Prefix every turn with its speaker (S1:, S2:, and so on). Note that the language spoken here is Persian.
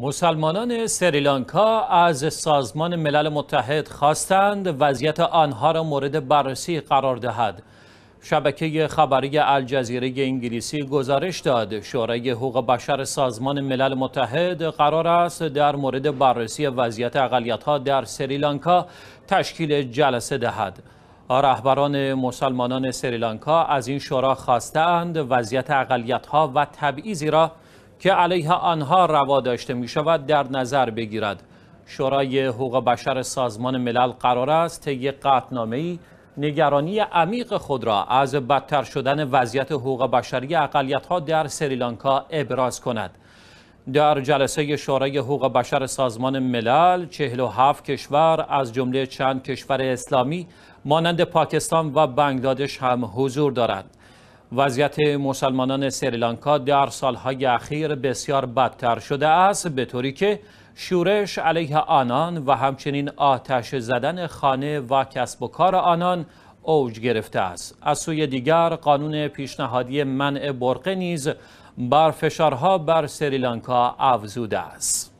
S1: مسلمانان سریلانکا از سازمان ملل متحد خواستند وضعیت آنها را مورد بررسی قرار دهد. شبکه خبری الجزیره انگلیسی گزارش داد شورای حقوق بشر سازمان ملل متحد قرار است در مورد بررسی وضعیت اقلیت‌ها در سریلانکا تشکیل جلسه دهد. رهبران مسلمانان سریلانکا از این شورا خواستند وضعیت اقلیت‌ها و تبعیضی را که علیه آنها روا داشته می شود در نظر بگیرد شورای حقوق بشر سازمان ملل قرار است طی ای نگرانی عمیق خود را از بدتر شدن وضعیت حقوق بشری ها در سریلانکا ابراز کند. در جلسه شورای حقوق بشر سازمان ملل 47 کشور از جمله چند کشور اسلامی مانند پاکستان و بنگلادش هم حضور دارند. وضعیت مسلمانان سریلانکا در سالهای اخیر بسیار بدتر شده است به طوری که شورش علیه آنان و همچنین آتش زدن خانه و کسب و کار آنان اوج گرفته است از سوی دیگر قانون پیشنهادی منع برقه نیز بر فشارها بر سریلانکا افزوده است